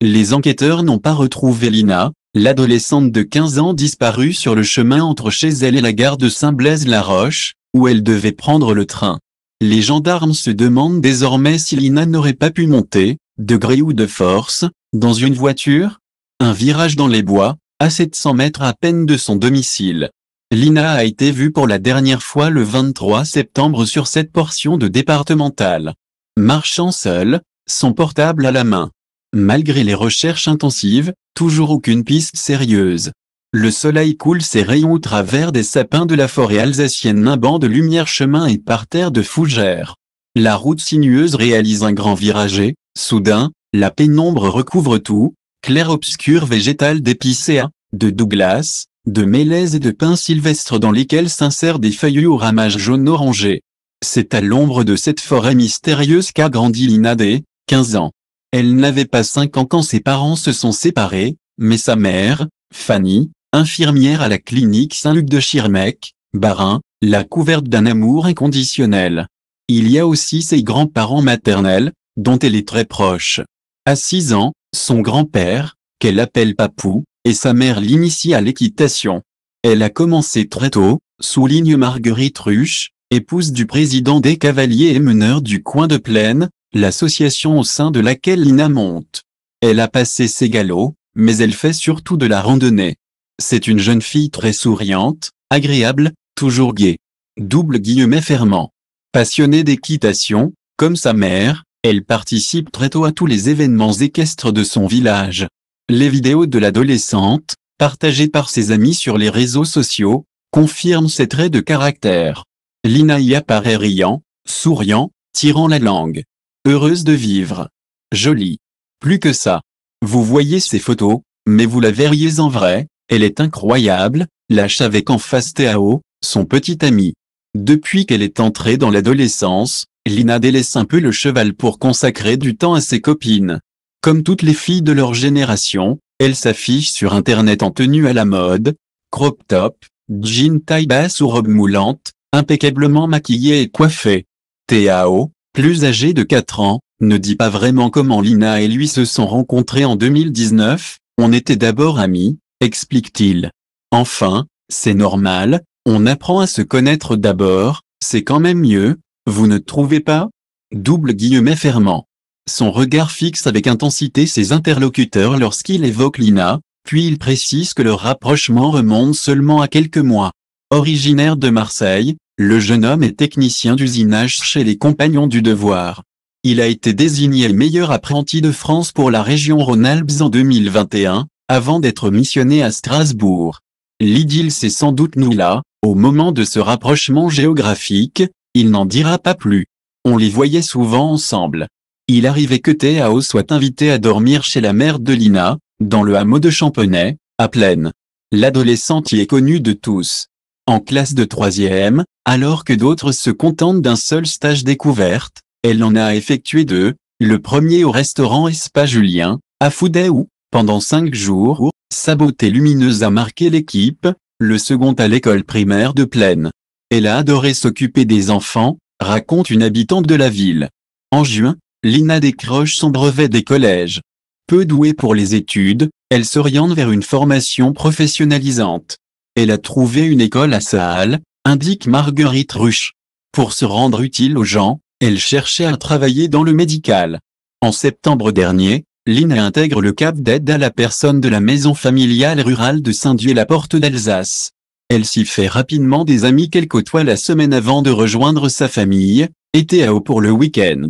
les enquêteurs n'ont pas retrouvé Lina, l'adolescente de 15 ans disparue sur le chemin entre chez elle et la gare de Saint-Blaise-la-Roche, où elle devait prendre le train. Les gendarmes se demandent désormais si Lina n'aurait pas pu monter, de gré ou de force, dans une voiture, un virage dans les bois, à 700 mètres à peine de son domicile. Lina a été vue pour la dernière fois le 23 septembre sur cette portion de départementale. Marchant seule, son portable à la main. Malgré les recherches intensives, toujours aucune piste sérieuse. Le soleil coule ses rayons au travers des sapins de la forêt alsacienne nimbant de lumière chemin et par terre de fougères. La route sinueuse réalise un grand viragé, soudain, la pénombre recouvre tout, clair-obscur végétal d'épicéa, de douglas, de mélèze et de pins sylvestres dans lesquels s'insèrent des feuillus au ramage jaune-orangé. C'est à l'ombre de cette forêt mystérieuse qu'a grandi Linadé, 15 ans. Elle n'avait pas cinq ans quand ses parents se sont séparés, mais sa mère, Fanny, infirmière à la clinique Saint-Luc de chirmec Barin, l'a couverte d'un amour inconditionnel. Il y a aussi ses grands-parents maternels, dont elle est très proche. À 6 ans, son grand-père, qu'elle appelle Papou, et sa mère l'initient à l'équitation. Elle a commencé très tôt, souligne Marguerite Ruche, épouse du président des cavaliers et meneur du coin de plaine, l'association au sein de laquelle Lina monte. Elle a passé ses galops, mais elle fait surtout de la randonnée. C'est une jeune fille très souriante, agréable, toujours gaie. Double guillemet fermant. Passionnée d'équitation, comme sa mère, elle participe très tôt à tous les événements équestres de son village. Les vidéos de l'adolescente, partagées par ses amis sur les réseaux sociaux, confirment ses traits de caractère. Lina y apparaît riant, souriant, tirant la langue. Heureuse de vivre. Jolie. Plus que ça. Vous voyez ces photos, mais vous la verriez en vrai, elle est incroyable, lâche avec en face Théao, son petit ami. Depuis qu'elle est entrée dans l'adolescence, Lina délaisse un peu le cheval pour consacrer du temps à ses copines. Comme toutes les filles de leur génération, elle s'affiche sur Internet en tenue à la mode, crop top, jean taille basse ou robe moulante, impeccablement maquillée et coiffée. Théao, plus âgé de 4 ans, ne dit pas vraiment comment Lina et lui se sont rencontrés en 2019, on était d'abord amis, explique-t-il. Enfin, c'est normal, on apprend à se connaître d'abord, c'est quand même mieux, vous ne trouvez pas Double guillemet fermant. Son regard fixe avec intensité ses interlocuteurs lorsqu'il évoque Lina, puis il précise que leur rapprochement remonte seulement à quelques mois. Originaire de Marseille, le jeune homme est technicien d'usinage chez les Compagnons du Devoir. Il a été désigné meilleur apprenti de France pour la région Rhône-Alpes en 2021, avant d'être missionné à Strasbourg. L'idylle s'est sans doute nous là, au moment de ce rapprochement géographique, il n'en dira pas plus. On les voyait souvent ensemble. Il arrivait que Théao soit invité à dormir chez la mère de Lina, dans le hameau de Champenay, à Plaine. L'adolescente y est connue de tous. En classe de troisième, alors que d'autres se contentent d'un seul stage découverte, elle en a effectué deux, le premier au restaurant Espa Julien, à Foudet où, pendant cinq jours, où, sa beauté lumineuse a marqué l'équipe, le second à l'école primaire de Plaine. Elle a adoré s'occuper des enfants, raconte une habitante de la ville. En juin, Lina décroche son brevet des collèges. Peu douée pour les études, elle s'oriente vers une formation professionnalisante. Elle a trouvé une école à Saal, indique Marguerite Ruche. Pour se rendre utile aux gens, elle cherchait à travailler dans le médical. En septembre dernier, Lina intègre le cap d'aide à la personne de la maison familiale rurale de saint dieu la porte d'Alsace. Elle s'y fait rapidement des amis qu'elle côtoie la semaine avant de rejoindre sa famille, était à Eau pour le week-end.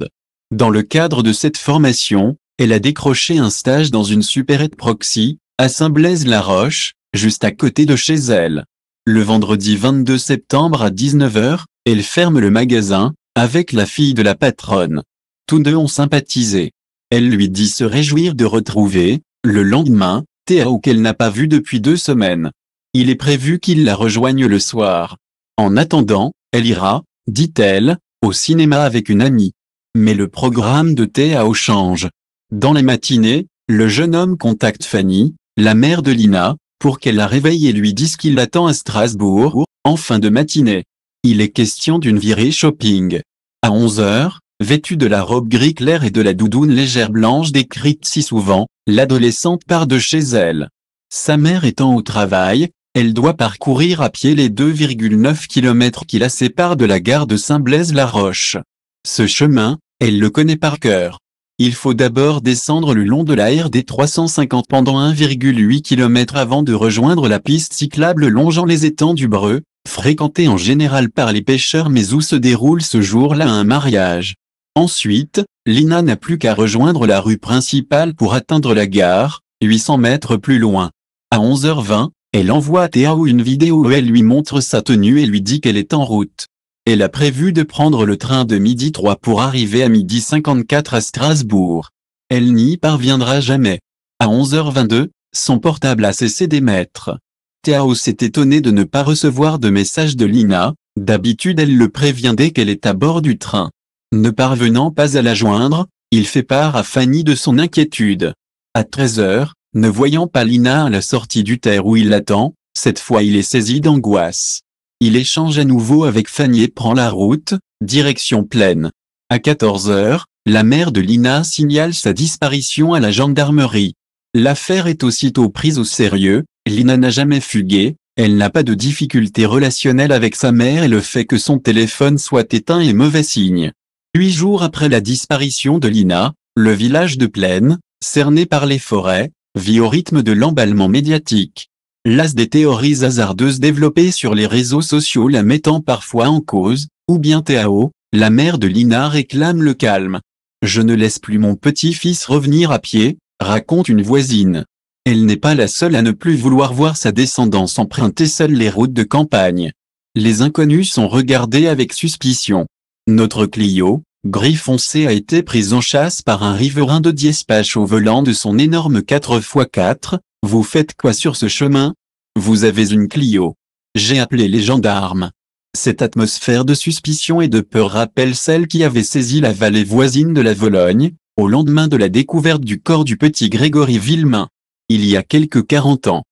Dans le cadre de cette formation, elle a décroché un stage dans une supérette proxy, à Saint-Blaise-la-Roche, juste à côté de chez elle. Le vendredi 22 septembre à 19h, elle ferme le magasin, avec la fille de la patronne. Tous deux ont sympathisé. Elle lui dit se réjouir de retrouver, le lendemain, Théao qu'elle n'a pas vu depuis deux semaines. Il est prévu qu'il la rejoigne le soir. En attendant, elle ira, dit-elle, au cinéma avec une amie. Mais le programme de Théao change. Dans les matinées, le jeune homme contacte Fanny, la mère de Lina, pour qu'elle la réveille et lui dise qu'il l'attend à Strasbourg, en fin de matinée. Il est question d'une virée shopping. À 11 heures, vêtue de la robe gris clair et de la doudoune légère blanche décrite si souvent, l'adolescente part de chez elle. Sa mère étant au travail, elle doit parcourir à pied les 2,9 km qui la séparent de la gare de Saint-Blaise-la-Roche. Ce chemin, elle le connaît par cœur il faut d'abord descendre le long de la RD 350 pendant 1,8 km avant de rejoindre la piste cyclable longeant les étangs du Breu, fréquentée en général par les pêcheurs mais où se déroule ce jour-là un mariage. Ensuite, Lina n'a plus qu'à rejoindre la rue principale pour atteindre la gare, 800 mètres plus loin. À 11h20, elle envoie à Théo une vidéo où elle lui montre sa tenue et lui dit qu'elle est en route. Elle a prévu de prendre le train de midi 3 pour arriver à midi 54 à Strasbourg. Elle n'y parviendra jamais. À 11h22, son portable a cessé d'émettre. Théo s'est étonné de ne pas recevoir de message de Lina, d'habitude elle le prévient dès qu'elle est à bord du train. Ne parvenant pas à la joindre, il fait part à Fanny de son inquiétude. À 13h, ne voyant pas Lina à la sortie du terre où il l'attend, cette fois il est saisi d'angoisse. Il échange à nouveau avec Fanny et prend la route, direction Plaine. À 14 heures, la mère de Lina signale sa disparition à la gendarmerie. L'affaire est aussitôt prise au sérieux, Lina n'a jamais fugué, elle n'a pas de difficultés relationnelles avec sa mère et le fait que son téléphone soit éteint est mauvais signe. Huit jours après la disparition de Lina, le village de Plaine, cerné par les forêts, vit au rythme de l'emballement médiatique lasse des théories hasardeuses développées sur les réseaux sociaux la mettant parfois en cause, ou bien Théao, la mère de Lina réclame le calme. Je ne laisse plus mon petit-fils revenir à pied, raconte une voisine. Elle n'est pas la seule à ne plus vouloir voir sa descendance emprunter seule les routes de campagne. Les inconnus sont regardés avec suspicion. Notre Clio, gris foncé a été prise en chasse par un riverain de paches au volant de son énorme 4x4. Vous faites quoi sur ce chemin vous avez une Clio. J'ai appelé les gendarmes. Cette atmosphère de suspicion et de peur rappelle celle qui avait saisi la vallée voisine de la Vologne, au lendemain de la découverte du corps du petit Grégory Villemain. Il y a quelques 40 ans.